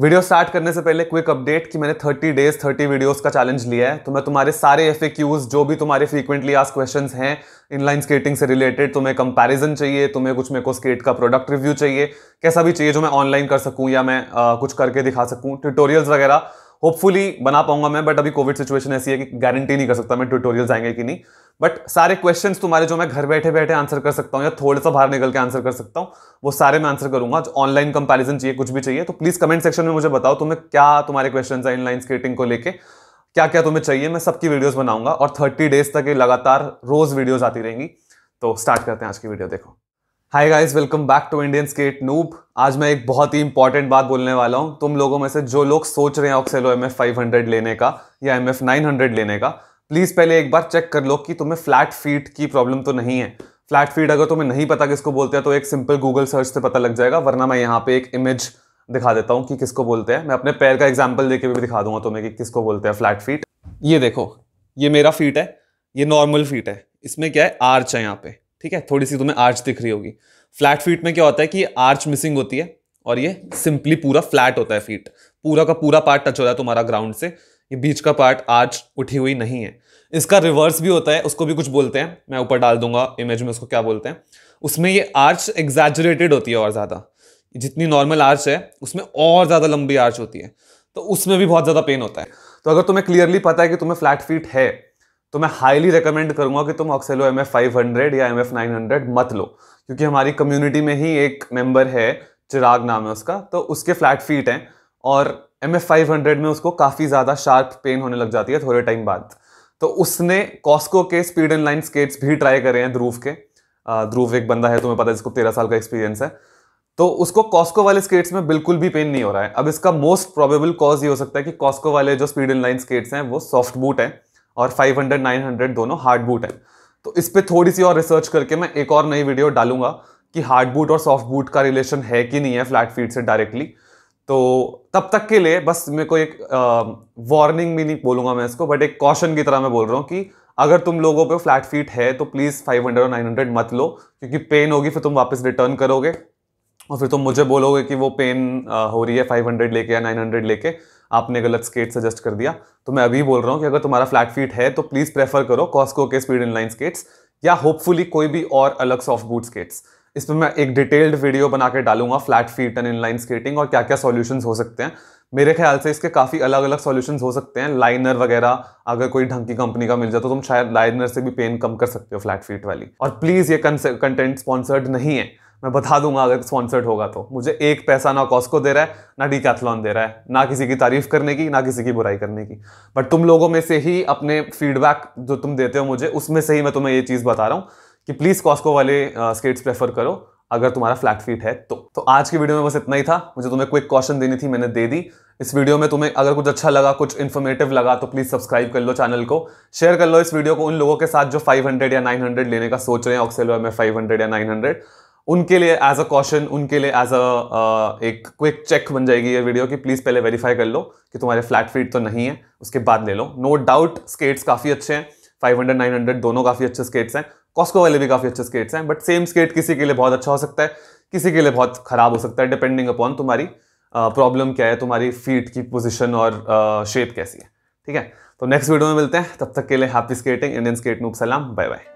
video start करने से पहले क्विक अपडेट कि मैंने 30 डेज 30 वीडियोस का चैलेंज लिया है तो मैं तुम्हारे सारे एफ जो भी तुम्हारे फ्रीक्वेंटली आज क्वेश्चंस हैं इनलाइन स्केटिंग से रिलेटेड तुम्हें कंपैरिजन चाहिए तुम्हें कुछ मेरे को स्केट का प्रोडक्ट रिव्यू चाहिए कैसा भी चाहिए जो मैं ऑनलाइन कर सकूँ या मैं आ, कुछ करके दिखा सकूँ ट्यूटोरियल्स वगैरह होपफुली बना पाऊंगा मैं बट अभी कोविड सिचुएशन ऐसी है कि गारंटी नहीं कर सकता मैं ट्यूटोरियल्स आएंगे कि नहीं बट सारे क्वेश्चन तुम्हारे जो मैं घर बैठे बैठे आंसर कर सकता हूँ या थोड़ा सा बाहर निकल के आंसर कर सकता हूँ वो सारे मैं आंसर करूंगा जो ऑनलाइन कंपेरिजन चाहिए कुछ भी चाहिए तो प्लीज़ कमेंट सेक्शन में मुझे बताओ तुम्हें क्या तुम्हारे क्वेश्चन है इनलाइन स्केटिंग को लेकर क्या क्या तुम्हें चाहिए मैं सबकी वीडियोस बनाऊंगा और 30 डेज तक लगातार रोज वीडियोस आती रहेंगी तो स्टार्ट करते हैं आज की वीडियो देखो hi guys welcome back to Indian skate noob आज मैं एक बहुत ही इंपॉर्टेंट बात बोलने वाला हूँ तुम लोगों में से जो लोग सोच रहे हैं Oxelo M F five hundred लेने का या एम एफ नाइन हंड्रेड लेने का प्लीज़ पहले एक बार चेक कर लो कि तुम्हें फ्लैट फीट की प्रॉब्लम तो नहीं है फ्लैट फीट अगर तुम्हें नहीं पता किसको बोलते हैं तो एक सिंपल गूगल सर्च से पता लग जाएगा वरना मैं यहाँ पे एक इमेज दिखा देता हूँ कि किसको बोलते हैं मैं अपने पैर का एग्जाम्पल देके भी दिखा दूंगा तुम्हें कि किसको बोलते हैं फ्लैट फीट ये देखो ये मेरा फीट है ये नॉर्मल फीट है इसमें क्या है आर्च है यहाँ पे ठीक है थोड़ी सी तुम्हें आर्च दिख रही होगी फ्लैट फीट में क्या होता है कि आर्च मिसिंग होती है और ये सिंपली पूरा फ्लैट होता है फीट पूरा का पूरा पार्ट टच हो रहा है तुम्हारा ग्राउंड से ये बीच का पार्ट आर्च उठी हुई नहीं है इसका रिवर्स भी होता है उसको भी कुछ बोलते हैं मैं ऊपर डाल दूंगा इमेज में उसको क्या बोलते हैं उसमें ये आर्च एग्जैजरेटेड होती है और ज़्यादा जितनी नॉर्मल आर्च है उसमें और ज़्यादा लंबी आर्च होती है तो उसमें भी बहुत ज़्यादा पेन होता है तो अगर तुम्हें क्लियरली पता है कि तुम्हें फ्लैट फीट है तो मैं हाईली रिकमेंड करूंगा कि तुम Oxelo M F five hundred या एम एफ नाइन हंड्रेड मत लो क्योंकि हमारी कम्युनिटी में ही एक मेंबर है चिराग नाम है उसका तो उसके फ्लैट फीट हैं और एम एफ फाइव हंड्रेड में उसको काफ़ी ज़्यादा शार्प पेन होने लग जाती है थोड़े टाइम बाद तो उसने कॉस्को के स्पीड एंड लाइन स्केट्स भी ट्राई करे हैं ध्रुव के ध्रुव एक बंदा है तुम्हें पता है जिसको तेरह साल का एक्सपीरियंस है तो उसको कॉस्को वाले स्केट्स में बिल्कुल भी पेन नहीं हो रहा है अब इसका मोस्ट प्रोबेबल कॉज ये हो सकता है कि कॉस्को वाले जो स्पीड एंड लाइन स्केट्स हैं वो सॉफ्ट बूट हैं और 500 900 दोनों हार्ड बूट है तो इस पर थोड़ी सी और रिसर्च करके मैं एक और नई वीडियो डालूंगा कि हार्ड बूट और सॉफ्ट बूट का रिलेशन है कि नहीं है फ्लैट फीट से डायरेक्टली तो तब तक के लिए बस मेरे को एक वार्निंग भी नहीं बोलूंगा मैं इसको बट एक कॉशन की तरह मैं बोल रहा हूँ कि अगर तुम लोगों पे फ्लैट फीट है तो प्लीज़ 500 और 900 मत लो क्योंकि पेन होगी फिर तुम वापस रिटर्न करोगे और फिर तुम मुझे बोलोगे कि वो पेन हो रही है 500 लेके या 900 लेके आपने गलत स्केट सजेस्ट कर दिया तो मैं अभी बोल रहा हूँ कि अगर तुम्हारा फ्लैट फीट है तो प्लीज़ प्रेफर करो कॉस्को के स्पीड इन लाइन स्केट्स या होपफुली कोई भी और अलग सॉफ्ट बूट स्केट्स इसमें मैं एक डिटेल्ड वीडियो बना के डालूंगा flat feet and inline skating और क्या क्या सॉल्यूशंस हो सकते हैं मेरे ख्याल से इसके काफ़ी अलग अलग सॉल्यूशंस हो सकते हैं लाइनर वगैरह अगर कोई ढंग की कंपनी का मिल जाए तो तुम शायद लाइनर से भी पेन कम कर सकते हो फ्लैट फीट वाली और प्लीज़ ये कंटेंट स्पॉन्सर्ड नहीं है मैं बता दूंगा अगर स्पॉन्सर्ड होगा तो मुझे एक पैसा ना कॉस्को दे रहा है ना कैथलॉन दे रहा है ना किसी की तारीफ करने की ना किसी की बुराई करने की बट तुम लोगों में से ही अपने फीडबैक जो तुम देते हो मुझे उसमें से ही मैं तुम्हें ये चीज़ बता रहा हूँ कि प्लीज़ कॉस्को वाले स्केट्स प्रेफर करो अगर तुम्हारा फ्लैट फीट है तो तो आज की वीडियो में बस इतना ही था मुझे तुम्हें क्विक कॉशन देनी थी मैंने दे दी इस वीडियो में तुम्हें अगर कुछ अच्छा लगा कुछ इन्फॉर्मेटिव लगा तो प्लीज़ सब्सक्राइब कर लो चैनल को शेयर कर लो इस वीडियो को उन लोगों के साथ जो 500 या 900 लेने का सोच रहे हैं ऑक्सेलो में 500 या 900 उनके लिए एज अ कॉशन उनके लिए एज अ uh, एक क्विक चेक बन जाएगी ये वीडियो कि प्लीज़ पहले वेरीफाई कर लो कि तुम्हारे फ्लैट फीट तो नहीं है उसके बाद ले लो नो डाउट स्केट्स काफ़ी अच्छे हैं 500 900 दोनों काफ़ी अच्छे स्केट्स हैं कॉस्को वाले भी काफ़ी अच्छे स्केट्स हैं बट सेम स्केट किसी के लिए बहुत अच्छा हो सकता है किसी के लिए बहुत ख़राब हो सकता है डिपेंडिंग अपॉन तुम्हारी प्रॉब्लम uh, क्या है तुम्हारी फीट की पोजिशन और शेप uh, कैसी है ठीक है तो नेक्स्ट वीडियो में मिलते हैं तब तक के लिए happy skating Indian skate noob सलाम बाय बाय